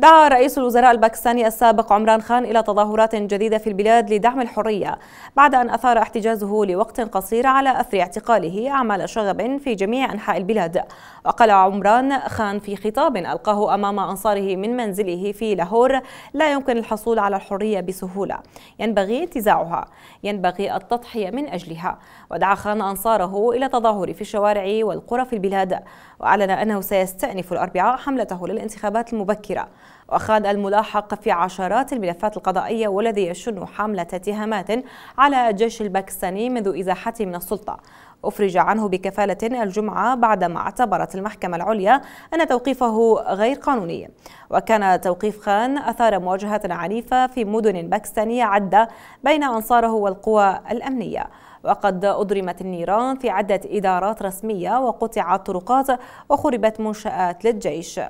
دعا رئيس الوزراء الباكستاني السابق عمران خان إلى تظاهرات جديدة في البلاد لدعم الحرية بعد أن أثار احتجازه لوقت قصير على أثر اعتقاله أعمال شغب في جميع أنحاء البلاد وقال عمران خان في خطاب ألقاه أمام أنصاره من منزله في لاهور لا يمكن الحصول على الحرية بسهولة ينبغي انتزاعها ينبغي التضحية من أجلها ودعا خان أنصاره إلى تظاهر في الشوارع والقرى في البلاد وأعلن أنه سيستأنف الأربعاء حملته للانتخابات المبكرة وخان الملاحق في عشرات الملفات القضائية والذي يشن حملة اتهامات على الجيش الباكستاني منذ إزاحته من السلطة أفرج عنه بكفالة الجمعة بعدما اعتبرت المحكمة العليا أن توقيفه غير قانوني وكان توقيف خان أثار مواجهات عنيفة في مدن باكستانية عدة بين أنصاره والقوى الأمنية وقد أضرمت النيران في عدة إدارات رسمية وقطعت طرقات وخربت منشآت للجيش